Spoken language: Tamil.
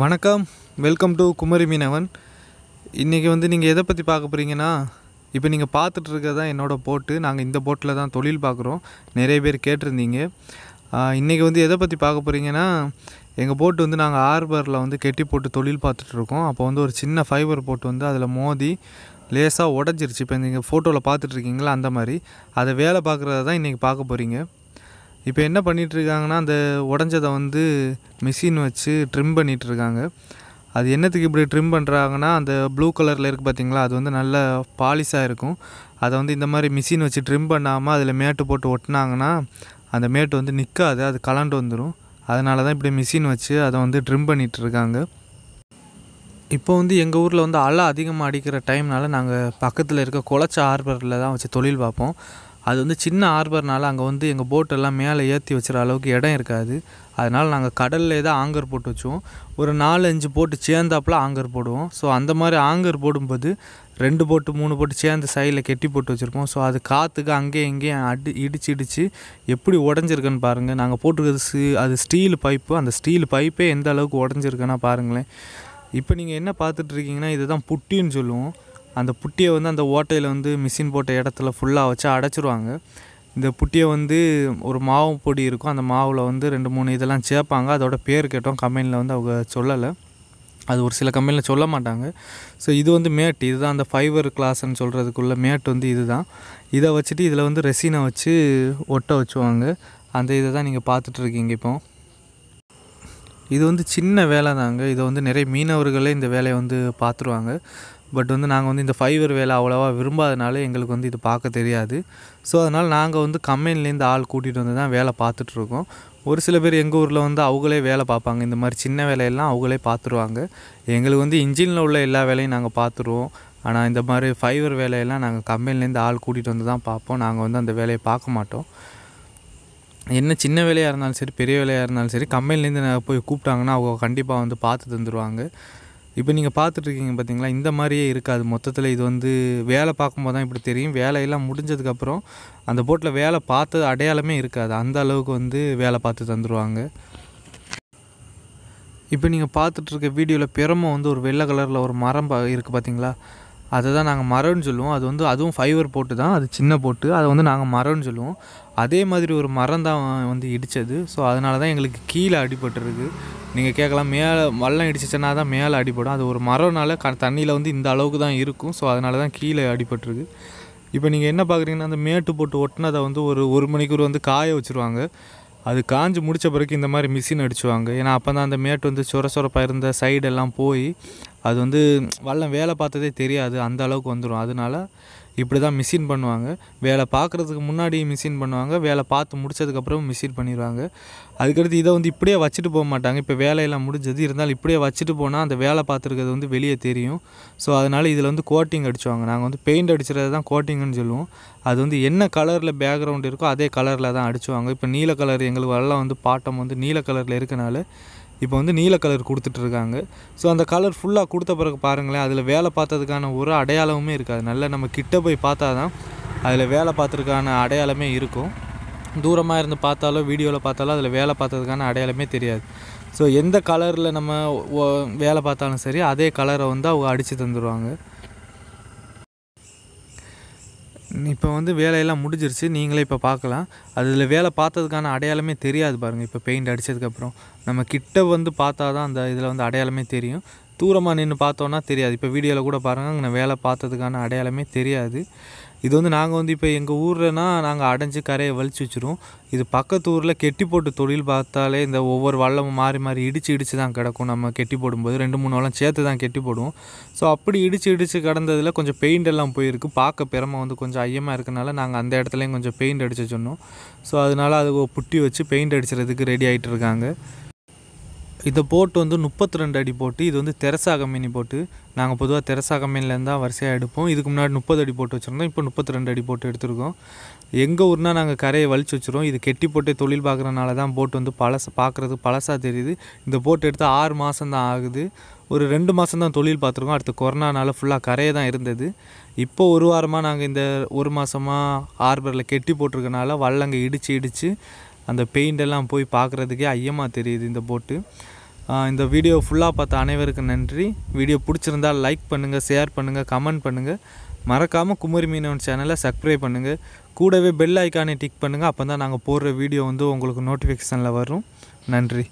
வணக்கம் வெல்கம் டு குமரி மீனவன் இன்றைக்கி வந்து நீங்கள் எதை பற்றி பார்க்க போகிறீங்கன்னா இப்போ நீங்கள் பார்த்துட்டு தான் என்னோடய போட்டு நாங்கள் இந்த போட்டில் தான் தொழில் பார்க்குறோம் நிறைய பேர் கேட்டிருந்தீங்க இன்றைக்கி வந்து எதை பற்றி பார்க்க போகிறீங்கன்னா எங்கள் போட்டு வந்து நாங்கள் ஆர்பரில் வந்து கெட்டி போட்டு தொழில் பார்த்துட்ருக்கோம் அப்போ வந்து ஒரு சின்ன ஃபைபர் போட்டு வந்து அதில் மோதி லேசாக உடஞ்சிருச்சு இப்போ நீங்கள் ஃபோட்டோவில் பார்த்துட்ருக்கீங்களா அந்த மாதிரி அதை வேலை பார்க்குறத தான் இன்றைக்கி பார்க்க போகிறீங்க இப்போ என்ன பண்ணிகிட்ருக்காங்கன்னா அந்த உடஞ்சதை வந்து மிஷின் வச்சு ட்ரிம் பண்ணிகிட்ருக்காங்க அது என்னத்துக்கு இப்படி ட்ரிம் பண்ணுறாங்கன்னா அந்த ப்ளூ கலரில் இருக்குது பார்த்திங்களா அது வந்து நல்ல பாலிஷாக இருக்கும் அதை வந்து இந்த மாதிரி மிஷின் வச்சு ட்ரிம் பண்ணாமல் அதில் மேட்டு போட்டு ஒட்டினாங்கன்னா அந்த மேட்டு வந்து நிற்காது அது கலண்டு வந்துடும் அதனால தான் இப்படி மிஷின் வச்சு அதை வந்து ட்ரிம் பண்ணிகிட்ருக்காங்க இப்போ வந்து எங்கள் ஊரில் வந்து அலை அதிகமாக அடிக்கிற டைம்னால் நாங்கள் பக்கத்தில் இருக்க குளச்ச ஆர்பரில் தான் வச்சு தொழில் பார்ப்போம் அது வந்து சின்ன ஆர்பர்னால் அங்கே வந்து எங்கள் போட்டெல்லாம் மேலே ஏற்றி வச்சுற அளவுக்கு இடம் இருக்காது அதனால் நாங்கள் கடல்லே தான் ஆங்கர் போட்டு வச்சோம் ஒரு நாலு அஞ்சு போட்டு சேர்ந்தாப்புல ஆங்கர் போடுவோம் ஸோ அந்த மாதிரி ஆங்கர் போடும்போது ரெண்டு போட்டு மூணு போட்டு சேர்ந்து சைடில் கெட்டி போட்டு வச்சுருப்போம் ஸோ அது காற்றுக்கு அங்கேயும் இங்கேயும் அடி இடிச்சு இடித்து எப்படி உடஞ்சிருக்குன்னு பாருங்கள் நாங்கள் போட்டிருக்கிறது அது ஸ்டீல் பைப்பு அந்த ஸ்டீல் பைப்பே எந்த அளவுக்கு உடஞ்சிருக்குன்னா பாருங்களேன் இப்போ நீங்கள் என்ன பார்த்துட்ருக்கீங்கன்னா இதுதான் புட்டின்னு சொல்லுவோம் அந்த புட்டியை வந்து அந்த ஓட்டையில் வந்து மிஷின் போட்ட இடத்துல ஃபுல்லாக வச்சு அடைச்சிருவாங்க இந்த புட்டியை வந்து ஒரு மாவு பொடி இருக்கும் அந்த மாவில் வந்து ரெண்டு மூணு இதெல்லாம் சேர்ப்பாங்க அதோட பேர் கேட்டோம் கம்பெனியில் வந்து அவங்க சொல்லலை அது ஒரு சில கம்பெனியில் சொல்ல மாட்டாங்க ஸோ இது வந்து மேட் இதுதான் அந்த ஃபைபர் கிளாஸ்ன்னு சொல்கிறதுக்குள்ள மேட் வந்து இது தான் இதை வச்சுட்டு இதில் வந்து ரெசினை வச்சு ஒட்ட வச்சுவாங்க அந்த இதை தான் நீங்கள் பார்த்துட்ருக்கீங்க இப்போ இது வந்து சின்ன வேலை தாங்க இதை வந்து நிறைய மீனவர்களே இந்த வேலையை வந்து பார்த்துருவாங்க பட் வந்து நாங்கள் வந்து இந்த ஃபைவர் வேலை அவ்வளோவா விரும்பாதனால எங்களுக்கு வந்து இது பார்க்க தெரியாது ஸோ அதனால் நாங்கள் வந்து கம்பெனிலேருந்து ஆள் கூட்டிகிட்டு வந்து தான் வேலை பார்த்துட்ருக்கோம் ஒரு சில பேர் எங்கள் ஊரில் வந்து அவங்களே வேலை பார்ப்பாங்க இந்த மாதிரி சின்ன வேலையெல்லாம் அவங்களே பார்த்துருவாங்க எங்களுக்கு வந்து இன்ஜினில் உள்ள எல்லா வேலையும் நாங்கள் பார்த்துருவோம் ஆனால் இந்த மாதிரி ஃபைவர் வேலையெல்லாம் நாங்கள் கம்பெனிலேருந்து ஆள் கூட்டிகிட்டு வந்து தான் பார்ப்போம் நாங்கள் வந்து அந்த வேலையை பார்க்க மாட்டோம் என்ன சின்ன வேலையாக இருந்தாலும் சரி பெரிய வேலையாக இருந்தாலும் சரி கம்பெனிலேருந்து போய் கூப்பிட்டாங்கன்னா அவங்க கண்டிப்பாக வந்து பார்த்து தந்துடுவாங்க இப்போ நீங்கள் பார்த்துட்ருக்கீங்க பார்த்தீங்களா இந்த மாதிரியே இருக்காது மொத்தத்தில் இது வந்து வேலை பார்க்கும்போது தான் இப்படி தெரியும் வேலையெல்லாம் முடிஞ்சதுக்கப்புறம் அந்த போட்டில் வேலை பார்த்து அடையாளமே இருக்காது அந்த அளவுக்கு வந்து வேலை பார்த்து தந்துடுவாங்க இப்போ நீங்கள் பார்த்துட்ருக்க வீடியோவில் பெருமை வந்து ஒரு வெள்ளை கலரில் ஒரு மரம் இருக்குது பார்த்தீங்களா அதை தான் நாங்கள் மரம்னு சொல்லுவோம் அது வந்து அதுவும் ஃபைவர் போட்டு தான் அது சின்ன போட்டு அதை வந்து நாங்கள் மரம்னு சொல்லுவோம் அதே மாதிரி ஒரு மரம் தான் வந்து இடித்தது ஸோ அதனால தான் எங்களுக்கு கீழே அடிபட்டுருக்கு நீங்கள் கேட்கலாம் மேலே வல்லம் இடிச்சிச்சனா தான் மேலே அடிபடும் அது ஒரு மரம்னால க தண்ணியில் வந்து இந்த அளவுக்கு தான் இருக்கும் ஸோ அதனால தான் கீழே அடிபட்டுருக்கு இப்போ நீங்கள் என்ன பார்க்குறீங்கன்னா அந்த மேட்டு போட்டு ஒட்டினதை வந்து ஒரு ஒரு மணிக்கூர் வந்து காய வச்சுருவாங்க அது காஞ்சி முடித்த பிறகு இந்த மாதிரி மிஷின் அடிச்சுவாங்க ஏன்னா அப்போ தான் அந்த மேட்டு வந்து சுர சுரப்பாக இருந்த சைடெல்லாம் போய் அது வந்து வல்லம் வேலை பார்த்ததே தெரியாது அந்த அளவுக்கு வந்துடும் அதனால இப்படி தான் மிஷின் பண்ணுவாங்க வேலை பார்க்குறதுக்கு முன்னாடி மிஷின் பண்ணுவாங்க வேலை பார்த்து முடிச்சதுக்கப்புறம் மிஷின் பண்ணிடுவாங்க அதுக்கடுத்து இதை வந்து இப்படியே வச்சுட்டு போக மாட்டாங்க இப்போ வேலையெல்லாம் முடிஞ்சது இருந்தாலும் இப்படியே வச்சுட்டு போனால் அந்த வேலை பார்த்துருக்கிறது வந்து வெளியே தெரியும் ஸோ அதனால் இதில் வந்து கோட்டிங் அடிச்சுவாங்க நாங்கள் வந்து பெயிண்ட் அடிச்சுறது தான் கோட்டிங்னு சொல்லுவோம் அது வந்து என்ன கலரில் பேக்ரவுண்ட் இருக்கோ அதே கலரில் தான் அடிச்சுவாங்க இப்போ நீல கலர் எங்களுக்கு வரலாம் வந்து பாட்டம் வந்து நீல கலரில் இருக்கனால இப்போ வந்து நீல கலர் கொடுத்துட்ருக்காங்க ஸோ அந்த கலர் ஃபுல்லாக கொடுத்த பிறகு பாருங்களேன் அதில் வேலை பார்த்ததுக்கான ஒரு அடையாளமுமே இருக்காது நல்லா நம்ம கிட்ட போய் பார்த்தா தான் அதில் வேலை பார்த்துருக்கான அடையாளமே இருக்கும் தூரமாக இருந்து பார்த்தாலோ வீடியோவில் பார்த்தாலோ அதில் வேலை பார்த்ததுக்கான அடையாளமே தெரியாது ஸோ எந்த கலரில் நம்ம வேலை பார்த்தாலும் சரி அதே கலரை வந்து அவங்க அடித்து தந்துடுவாங்க இப்போ வந்து வேலையெல்லாம் முடிஞ்சிருச்சு நீங்களே இப்போ பார்க்கலாம் அதில் வேலை பார்த்ததுக்கான அடையாளமே தெரியாது பாருங்கள் இப்போ பெயிண்ட் அடித்ததுக்கப்புறம் நம்ம கிட்ட வந்து பார்த்தா தான் அந்த இதில் வந்து அடையாளமே தெரியும் தூரமாக நின்று பார்த்தோன்னா தெரியாது இப்போ வீடியோவில் கூட பாருங்கள் அங்கே வேலை பார்த்ததுக்கான அடையாளமே தெரியாது இது வந்து நாங்கள் வந்து இப்போ எங்கள் ஊரில்னா நாங்கள் அடைஞ்சு கரையை வலிச்சு வச்சுருவோம் இது பக்கத்து ஊரில் கெட்டி போட்டு தொழில் பார்த்தாலே இந்த ஒவ்வொரு வள்ளமும் மாறி மாறி இடித்து இடித்து தான் கிடக்கும் நம்ம கெட்டி போடும்போது ரெண்டு மூணு வளம் சேர்த்து தான் கெட்டி போடுவோம் ஸோ அப்படி இடித்து இடித்து கிடந்ததில் கொஞ்சம் பெயிண்ட் எல்லாம் போயிருக்கு பார்க்க பெருமை வந்து கொஞ்சம் ஐயமாக இருக்கனால நாங்கள் அந்த இடத்துலையும் கொஞ்சம் பெயிண்ட் அடித்து சொன்னோம் ஸோ அதனால் அது புட்டி வச்சு பெயிண்ட் அடிச்சுறதுக்கு ரெடி ஆகிட்டு இருக்காங்க இதை போட்டு வந்து முப்பத்தி ரெண்டு அடி போட்டு இது வந்து தெரசா கம்பெனி போட்டு நாங்கள் பொதுவாக தெரசா கம்பெனிலேருந்து தான் வரிசையாக எடுப்போம் இதுக்கு முன்னாடி முப்பது அடி போட்டு வச்சுருந்தோம் இப்போ முப்பத்தி ரெண்டு அடி போட்டு எடுத்திருக்கோம் எங்கள் ஊர்னால் நாங்கள் கரையை வலிச்சு வச்சுருவோம் இது கெட்டி போட்டே தொழில் பார்க்குறனால தான் போட்டு வந்து பழச பார்க்குறது பழசாக தெரியுது இந்த போட்டு எடுத்தால் ஆறு மாதம் தான் ஆகுது ஒரு ரெண்டு மாதம் தான் தொழில் பார்த்துருக்கோம் அடுத்து கொரோனானால ஃபுல்லாக கரையை தான் இருந்தது இப்போ ஒரு வாரமாக நாங்கள் இந்த ஒரு மாதமாக ஆர்பரில் கெட்டி போட்டிருக்கனால வல்லங்க இடித்து இடித்து அந்த பெயிண்டெல்லாம் போய் பார்க்குறதுக்கே ஐயமாக தெரியுது இந்த போட்டு இந்த வீடியோ ஃபுல்லாக பார்த்த அனைவருக்கும் நன்றி வீடியோ பிடிச்சிருந்தால் லைக் பண்ணுங்கள் ஷேர் பண்ணுங்கள் கமெண்ட் பண்ணுங்கள் மறக்காமல் குமரி மீனவன் சேனலை சப்ஸ்கிரைப் பண்ணுங்கள் கூடவே பெல் ஐக்கானை டிக் பண்ணுங்கள் அப்போ தான் நாங்கள் போடுற வீடியோ வந்து உங்களுக்கு நோட்டிஃபிகேஷனில் வரும் நன்றி